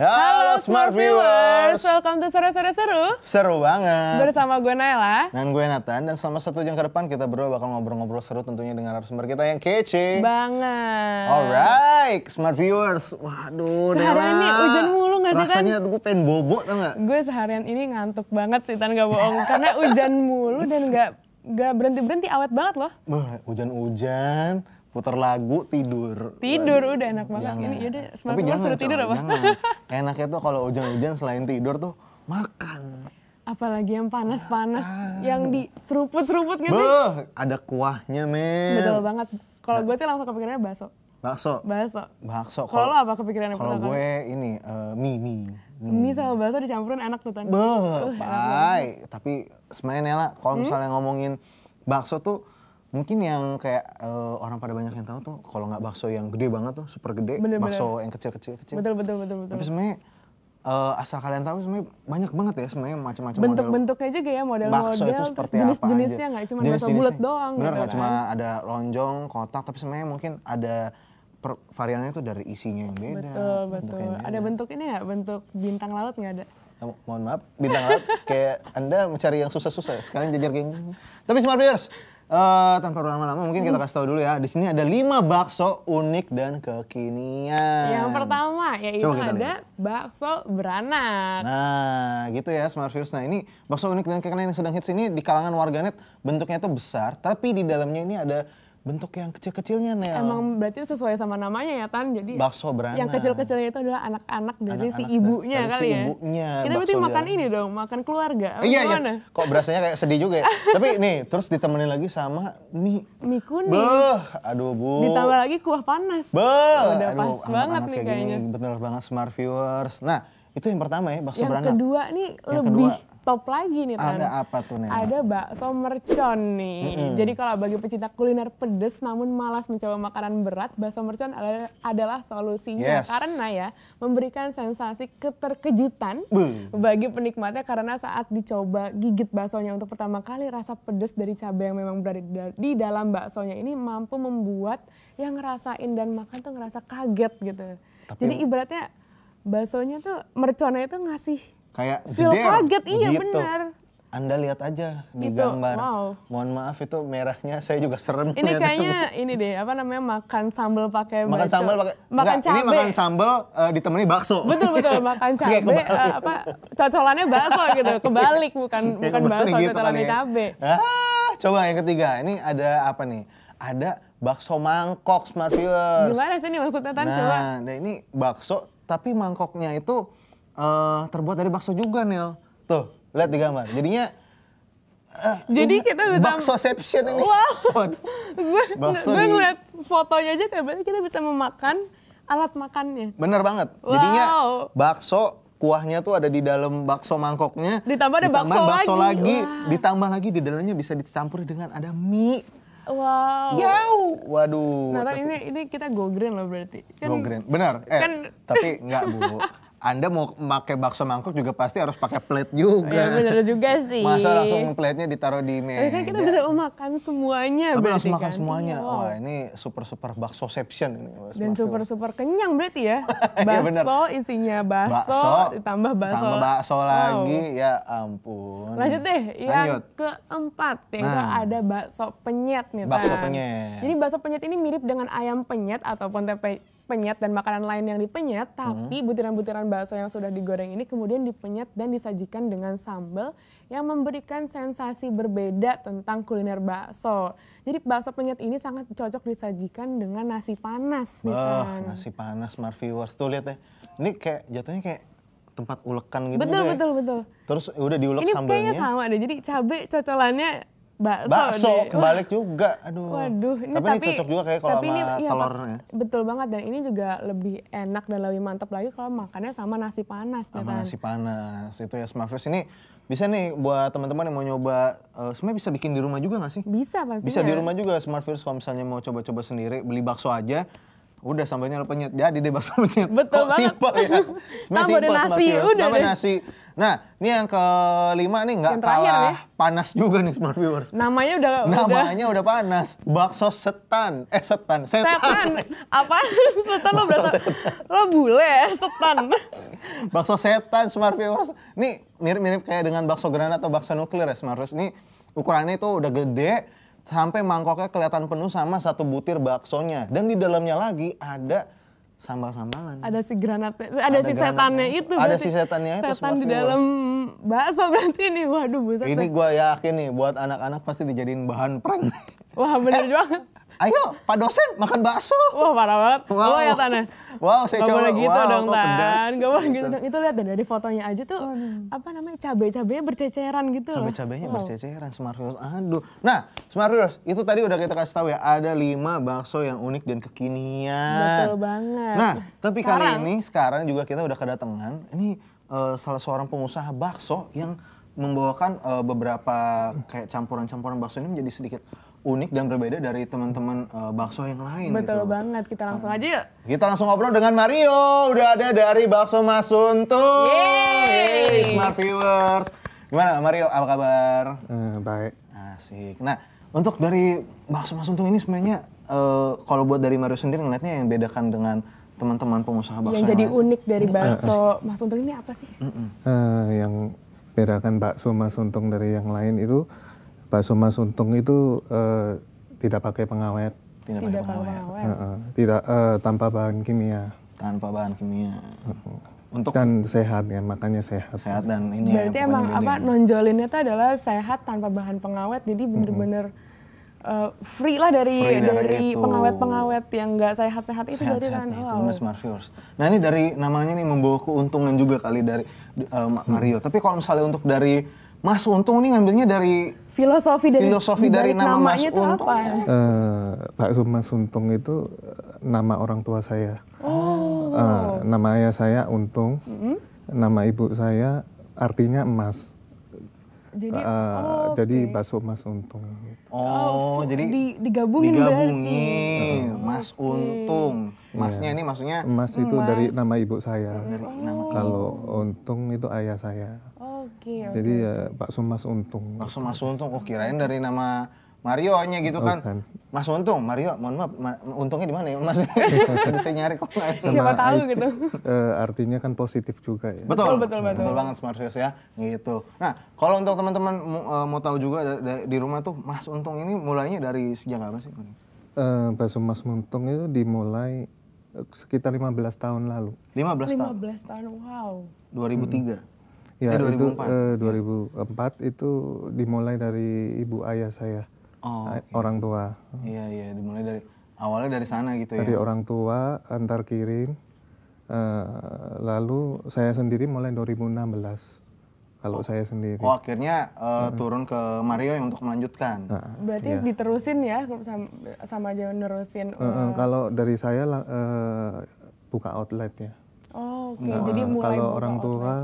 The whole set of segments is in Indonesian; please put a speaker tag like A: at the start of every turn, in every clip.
A: Halo, Halo Smart Viewers.
B: Welcome to seru seru Seru.
A: Seru banget.
B: Bersama gue Naila.
A: Dan gue Nathan. Dan selama satu jam ke depan kita berdua bakal ngobrol-ngobrol seru tentunya dengan narasumber kita yang kece.
B: Banget. Alright,
A: Smart Viewers. Waduh, Seharian ini hujan mulu
B: gak sih Rasanya kan?
A: gue pengen bobo
B: tau gak? Gue seharian ini ngantuk banget sih Tan, gak bohong. Karena hujan mulu dan gak, gak berhenti-berhenti awet banget loh.
A: Hujan-hujan putar lagu tidur
B: tidur udah enak banget jangan. ini yaudah semalam tapi jangan, sudah tidur apa
A: jangan. enaknya tuh kalau hujan-hujan selain tidur tuh makan
B: apalagi yang panas-panas ah. yang diseruput-seruput gitu Beuh,
A: ada kuahnya men betul
B: banget kalau nah. gue sih langsung kepikirannya bakso bakso bakso
A: bakso kalau apa
B: kepikirannya kalau gue
A: ini uh, mie mie mie sama
B: bakso dicampurin enak tuh tante baik
A: uh, tapi sebenarnya Nela kalau hmm? misalnya hmm? ngomongin bakso tuh mungkin yang kayak uh, orang pada banyak yang tahu tuh kalau nggak bakso yang gede banget tuh super gede bener, bakso yang kecil kecil kecil
B: betul betul betul betul tapi sebenarnya
A: uh, asal kalian tahu sebenarnya banyak banget ya sebenarnya macam-macam bentuk model
B: bentuknya juga ya model bakso model itu seperti jenis apa jenisnya nggak cuma jenis bakso bulat doang bener gitu nggak cuma kan.
A: ada lonjong kotak tapi sebenarnya mungkin ada per, variannya tuh dari isinya yang beda betul betul beda. ada
B: bentuk ini nggak bentuk bintang laut nggak ada
A: eh, Mo mohon maaf bintang laut kayak anda mencari yang susah-susah sekalian jajar geng tapi smart viewers Uh, tanpa berlama lama mungkin kita hmm. kasih tahu dulu ya. Di sini ada lima bakso unik dan kekinian. Yang
B: pertama yaitu ada lihat. bakso beranak.
A: Nah, gitu ya Smart Virus. Nah, ini bakso unik dan kekinian yang sedang hits ini di kalangan warganet bentuknya itu besar, tapi di dalamnya ini ada bentuk yang kecil-kecilnya nih Emang
B: berarti sesuai sama namanya ya Tan. Jadi bakso
A: beranak. Yang kecil-kecilnya
B: itu adalah anak-anak dari anak -anak si ibunya dari kali si ya. ibunya.
A: Kita berarti makan beranak.
B: ini dong, makan keluarga. Eh, iya, iya.
A: Kok berasanya kayak sedih juga ya. Tapi nih, terus ditemenin lagi sama mie.
B: Mie kuning. Beuh,
A: aduh Bu. Ditambah
B: lagi kuah panas. Beuh. Oh, udah aduh, pas anak -anak banget nih kayaknya. Gini,
A: bener banget smart viewers. Nah, itu yang pertama ya, bakso yang beranak. Yang kedua
B: nih yang lebih kedua top lagi nih Tan. Ada apa tuh Nena? Ada bakso mercon nih. Mm -hmm. Jadi kalau bagi pecinta kuliner pedes namun malas mencoba makanan berat, bakso mercon adalah, adalah solusinya. Yes. Karena ya memberikan sensasi keterkejutan mm. bagi penikmatnya karena saat dicoba gigit baksonya untuk pertama kali rasa pedes dari cabai yang memang berada di dalam baksonya ini mampu membuat yang ngerasain dan makan tuh ngerasa kaget gitu. Tapi, Jadi ibaratnya baksonya tuh merconnya itu ngasih
A: kayak feel jeder, kaget iya gitu. benar anda lihat aja di itu, gambar. Wow. Mohon maaf itu merahnya saya juga serem. Ini kayaknya
B: ini deh apa namanya makan sambal pakai makan sambal pakai makan enggak, cabai. Ini makan
A: sambal uh, ditemani bakso. Betul betul makan cabe uh, apa
B: cocolannya bakso gitu. Kebalik bukan bukan bakso gitu cocolannya kan, ya. cabe.
A: Ah, coba yang ketiga. Ini ada apa nih? Ada bakso mangkok Smart Viewers. Gimana
B: sih ini maksudnya Tan? Nah,
A: nah ini bakso tapi mangkoknya itu uh, terbuat dari bakso juga Nel. Tuh, lihat di gambar. Jadinya
B: Uh, Jadi kita bisa
A: baksoception ini. Wow.
B: gue gue ngeliat fotonya aja kayak berarti kita bisa memakan alat makannya. Bener
A: banget. Wow. Jadinya bakso kuahnya tuh ada di dalam bakso mangkoknya. Ditambah ada ditambah bakso, bakso lagi. lagi wow. Ditambah lagi di dalamnya bisa dicampur dengan ada mie.
B: Wow. Yow.
A: Waduh. Nah, tapi,
B: ini ini kita go green loh berarti. Kan, go green.
A: Bener. Eh, kan, tapi enggak, Bu. Anda mau pakai bakso mangkok juga pasti harus pakai plate juga. Iya benar juga sih. Masa langsung plate-nya ditaruh di meja. Kan kita bisa
B: makan semuanya Tapi langsung kan? makan semuanya. Wow. Iya. Wah ini
A: super-super bakso sepsion ini. Dan
B: super-super kenyang berarti ya. Iya, bakso isinya bakso, bakso ditambah bakso. Tambah bakso wow. lagi
A: ya ampun. Lanjut deh yang Lanjut.
B: keempat yang nah. ada bakso penyet nih. Bakso penyet. Jadi bakso penyet ini mirip dengan ayam penyet ataupun tempe penyet dan makanan lain yang dipenyet, hmm. tapi butiran-butiran bakso yang sudah digoreng ini kemudian dipenyet dan disajikan dengan sambal yang memberikan sensasi berbeda tentang kuliner bakso. Jadi bakso penyet ini sangat cocok disajikan dengan nasi panas. Bah, gitu kan. nasi
A: panas, smart viewers tuh lihat ya. Ini kayak jatuhnya kayak tempat ulekan gitu. Betul, ya. betul, ya. betul. Terus udah diulek sambalnya. Ini kayaknya sama
B: deh. Jadi cabai cocolannya bakso, bakso deh. balik
A: juga aduh waduh ini tapi, tapi ini cocok juga kayak kalau sama ini, iya,
B: betul banget dan ini juga lebih enak dan lebih mantap lagi kalau makannya sama nasi panas ya sama kan? nasi
A: panas itu ya Smurfers ini bisa nih buat teman-teman yang mau nyoba uh, sebenarnya bisa bikin di rumah juga nggak sih bisa
B: pasti bisa di rumah
A: juga Fierce kalau misalnya mau coba-coba sendiri beli bakso aja udah sambalnya lo penyet jadi deh bakso penyet betul Kok simpel ya
B: sebenarnya simpel nasi udah deh. nasi
A: nah ini yang kelima nih nggak kalah ya. panas juga nih smart viewers
B: namanya udah namanya
A: udah, udah panas bakso setan eh setan setan, setan.
B: apa setan lo berasa lo bule setan
A: bakso setan smart viewers nih mirip-mirip kayak dengan bakso granat atau bakso nuklir ya smart viewers nih ukurannya itu udah gede sampai mangkoknya kelihatan penuh sama satu butir baksonya dan di dalamnya lagi ada sambal-sambalan.
B: Ada si granatnya, ada, ada si setannya itu. Ada si setannya itu. Setan di dalam bakso berarti ini, waduh buset. Ini
A: gue yakin nih buat anak-anak pasti dijadiin bahan prank. Wah bener eh, banget ayo Pak dosen makan bakso.
B: Wah parah banget. Wow. Wah ya Tan. Wow saya gak coba. Boleh gitu wow, dong Tan. Gak boleh gitu dong. Gitu. Itu lihat dan dari fotonya aja tuh oh. apa namanya cabai-cabainya berceceran gitu cabe Cabai-cabainya wow. berceceran
A: Smart Heroes. Aduh. Nah Smart Heroes itu tadi udah kita kasih tahu ya ada lima bakso yang unik dan kekinian. Betul
B: banget. Nah
A: tapi sekarang. kali ini sekarang juga kita udah kedatangan ini uh, salah seorang pengusaha bakso yang membawakan uh, beberapa kayak campuran-campuran bakso ini menjadi sedikit unik dan berbeda dari teman-teman uh, bakso yang lain. Betul gitu.
B: banget, kita langsung aja yuk.
A: Kita langsung ngobrol dengan Mario, udah ada dari Bakso Masuntung. Yeay, hey, smart viewers. Gimana Mario, apa kabar? Uh, baik. Asik. Nah, untuk dari Bakso Masuntung ini sebenarnya uh, kalau buat dari Mario sendiri ngeliatnya yang bedakan dengan teman-teman pengusaha bakso yang, yang jadi lain.
B: unik dari bakso uh, Mas Untung ini apa sih?
C: Uh, yang bedakan bakso Mas Untung dari yang lain itu bakso Mas Untung itu uh, tidak pakai pengawet.
B: Tidak, pakai pengawet. Uh,
C: uh, tidak uh, tanpa bahan kimia. Tanpa bahan kimia. Uh -huh. Untuk dan sehat ya, makanya sehat. Sehat dan ini ya, Berarti ya, emang apa
B: nonjolinnya itu adalah sehat tanpa bahan pengawet. Jadi bener-bener uh eh, -huh. Uh, free lah dari free dari pengawet-pengawet yang nggak sehat-sehat itu sehat, dari sehat kan. Itu smart
A: Nah ini dari namanya nih membawa keuntungan juga kali dari uh, Mario. Hmm. Tapi kalau misalnya untuk dari Mas Untung ini ngambilnya dari
B: filosofi dari filosofi dari, dari nama Mas Untung. Apa?
C: Uh, Pak Mas Untung itu eh, nama orang tua saya.
B: Oh. Uh,
C: nama ayah saya Untung. Mm-hmm. Nama ibu saya artinya emas. Jadi, uh, oh, jadi okay. bakso Mas Untung.
A: Gitu. Oh, oh, jadi di, digabungin. Digabungin, Mas Untung. Iya. Masnya yeah. ini maksudnya? mas itu Mas. dari nama
C: ibu saya. oh. Kalau Untung itu ayah saya okay, okay. jadi ya bakso Mas Untung bakso Mas Untung
A: oh kirain dari nama Mario-nya gitu oh, kan. Bukan. Mas Untung, Mario, mohon maaf, ma untungnya di mana ya Mas? Tadi saya nyari kok nggak Siapa tahu IT, gitu.
C: E, artinya kan positif juga ya. Betul, betul, betul. Betul, betul banget
A: Smart ya, gitu. Nah, kalau untuk teman-teman eh, mau tahu juga di rumah tuh, Mas Untung ini mulainya dari sejak apa sih? Uh,
C: eh, Bakso Mas Untung itu dimulai sekitar 15 tahun lalu. 15 tahun?
B: 15 tahun, wow.
A: 2003? Hmm.
C: Ya, eh, 2004. Itu, eh, 2004 ya. itu dimulai dari ibu ayah saya. Oh, okay. orang tua.
A: Iya, iya, dimulai dari awalnya dari sana gitu dari ya. Dari orang
C: tua antar kirim. Uh, lalu saya sendiri mulai 2016 kalau oh. saya sendiri. Oh
A: akhirnya uh, uh. turun ke Mario yang untuk melanjutkan.
C: Uh, Berarti yeah.
B: diterusin ya sama, sama aja nerusin. Uh. Uh,
C: kalau dari saya uh, buka outlet ya
B: okay. nah, jadi mulai kalau orang
C: tua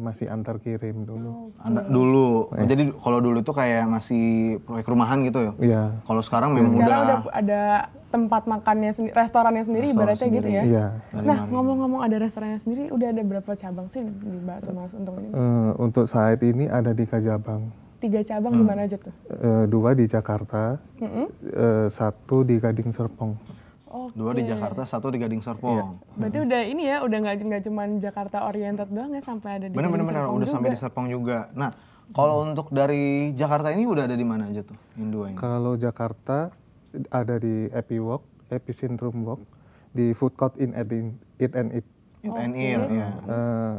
C: masih antar kirim dulu. Okay.
B: Antar dulu.
A: Eh. Jadi kalau dulu tuh kayak masih proyek rumahan gitu ya. Iya. Kalau sekarang memang sekarang udah,
B: udah ada tempat makannya sendiri, restorannya sendiri Restoran ibaratnya gitu sendiri. gitu ya. Iya. Nah, ngomong-ngomong ada restorannya sendiri, udah ada berapa cabang sih di sama sama untuk ini? Uh,
C: untuk saat ini ada tiga cabang
B: tiga cabang hmm. di mana aja tuh?
C: E, dua di Jakarta, -hmm. e, satu di Gading Serpong.
B: Okay. Dua di
A: Jakarta, satu di Gading Serpong. Iya.
B: Hmm. Berarti hmm. udah ini ya, udah nggak nggak cuma Jakarta oriented doang ya sampai ada di bener, Gading bener, Serpong Benar-benar udah sampai di
A: Serpong juga. Nah, kalau hmm. untuk dari Jakarta ini udah ada di mana aja
C: tuh ini? Kalau Jakarta ada di Epi Walk, Epicentrum Walk, di Food Court in Eat and Eat. Eat and Eat, ya.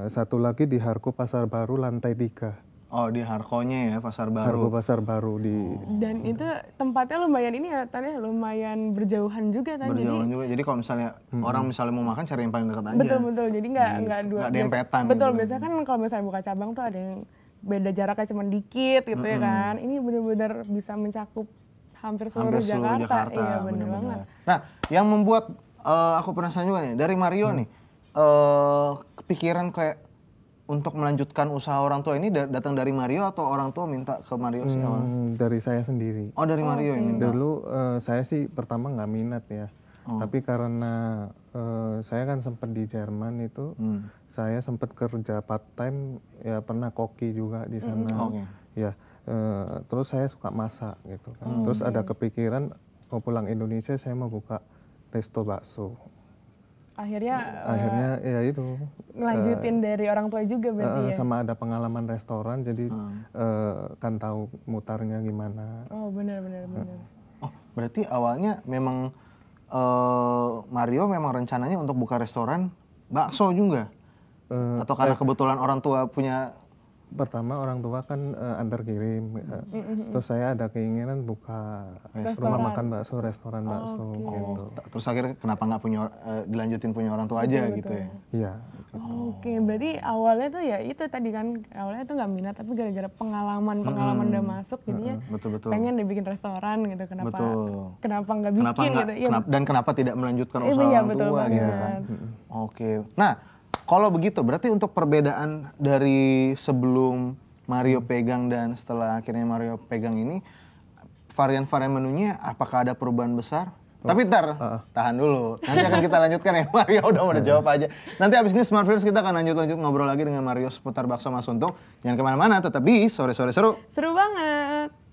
C: satu lagi di Harko Pasar Baru lantai tiga.
A: Oh di Harkonya ya pasar
C: baru. Harko pasar baru di.
B: Dan itu tempatnya lumayan ini ya tadi ya? lumayan berjauhan juga tadi. Berjauhan
A: jadi, juga. Jadi kalau misalnya hmm. orang misalnya mau makan cari yang paling dekat aja. Betul betul.
B: Jadi nggak gitu. nggak dua. Nggak dempetan. Betul gitu. biasanya kan kalau misalnya buka cabang tuh ada yang beda jaraknya cuma dikit gitu -hmm. ya kan. Ini benar-benar bisa mencakup hampir seluruh, hampir seluruh Jakarta. Jakarta. Iya benar banget.
A: Nah yang membuat uh, aku penasaran juga nih dari Mario hmm. nih uh, kepikiran kayak untuk melanjutkan usaha orang tua ini datang dari Mario atau orang tua minta ke Mario sih hmm,
C: Dari saya sendiri. Oh dari Mario okay. yang minta. Dulu uh, saya sih pertama nggak minat ya, oh. tapi karena uh, saya kan sempat di Jerman itu, hmm. saya sempat kerja part time ya pernah koki juga di hmm. sana. Hmm. Okay. Ya, uh, terus saya suka masak gitu. Kan. Hmm. Terus ada kepikiran mau pulang Indonesia saya mau buka resto bakso
B: akhirnya iya, akhirnya uh,
C: ya itu lanjutin
B: uh, eh, dari orang tua juga berarti uh, ya sama
C: ada pengalaman restoran jadi hmm. uh, kan tahu mutarnya gimana
B: oh benar benar benar
C: oh berarti awalnya memang
A: uh, Mario memang rencananya untuk buka restoran bakso juga uh, atau karena eh,
C: kebetulan orang tua punya pertama orang tua kan uh, antar kirim mm -hmm. terus saya ada keinginan buka restoran. rumah makan bakso restoran oh, bakso okay. gitu oh, oh terus
A: akhirnya kenapa nggak punya uh, dilanjutin punya orang tua aja betul, gitu betul. ya iya
B: oh, oke okay. berarti awalnya tuh ya itu tadi kan awalnya tuh nggak minat tapi gara-gara pengalaman pengalaman mm -hmm. udah masuk jadinya mm
A: -hmm. betul, betul. pengen
B: dibikin restoran gitu kenapa betul. kenapa nggak bikin kenapa gitu ya,
A: dan kenapa tidak melanjutkan usaha iya, orang betul tua banget. gitu kan iya. oke okay. nah kalau begitu berarti untuk perbedaan dari sebelum Mario pegang dan setelah akhirnya Mario pegang ini varian-varian menunya apakah ada perubahan besar? Oh. Tapi ntar, uh. tahan dulu. Nanti akan kita lanjutkan ya Mario udah mau jawab aja. Nanti abis ini Smart Virus kita akan lanjut-lanjut ngobrol lagi dengan Mario seputar bakso Mas Untung. Jangan kemana-mana, tetap di Sore Sore Seru.
B: Seru banget.